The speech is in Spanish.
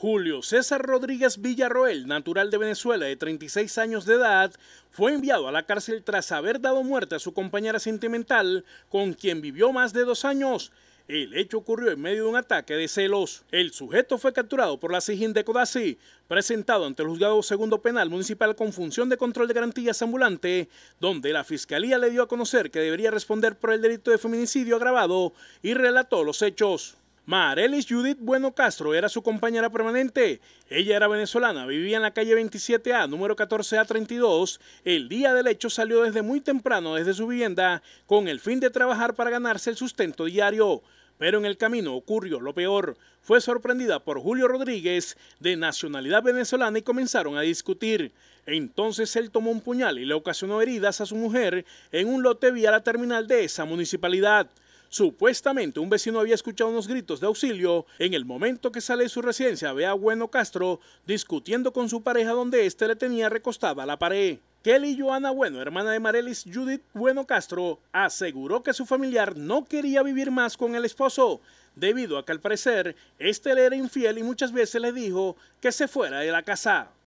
Julio César Rodríguez Villarroel, natural de Venezuela de 36 años de edad, fue enviado a la cárcel tras haber dado muerte a su compañera sentimental, con quien vivió más de dos años. El hecho ocurrió en medio de un ataque de celos. El sujeto fue capturado por la SIGIN de Codazzi, presentado ante el juzgado segundo penal municipal con función de control de garantías ambulante, donde la fiscalía le dio a conocer que debería responder por el delito de feminicidio agravado y relató los hechos. Marelis Judith Bueno Castro era su compañera permanente. Ella era venezolana, vivía en la calle 27A, número 14A32. El día del hecho salió desde muy temprano desde su vivienda con el fin de trabajar para ganarse el sustento diario. Pero en el camino ocurrió lo peor. Fue sorprendida por Julio Rodríguez, de nacionalidad venezolana, y comenzaron a discutir. Entonces él tomó un puñal y le ocasionó heridas a su mujer en un lote vía la terminal de esa municipalidad. Supuestamente un vecino había escuchado unos gritos de auxilio en el momento que sale de su residencia ve a Bueno Castro discutiendo con su pareja donde éste le tenía recostada la pared. Kelly Joana Bueno, hermana de Marelis Judith Bueno Castro, aseguró que su familiar no quería vivir más con el esposo, debido a que al parecer éste le era infiel y muchas veces le dijo que se fuera de la casa.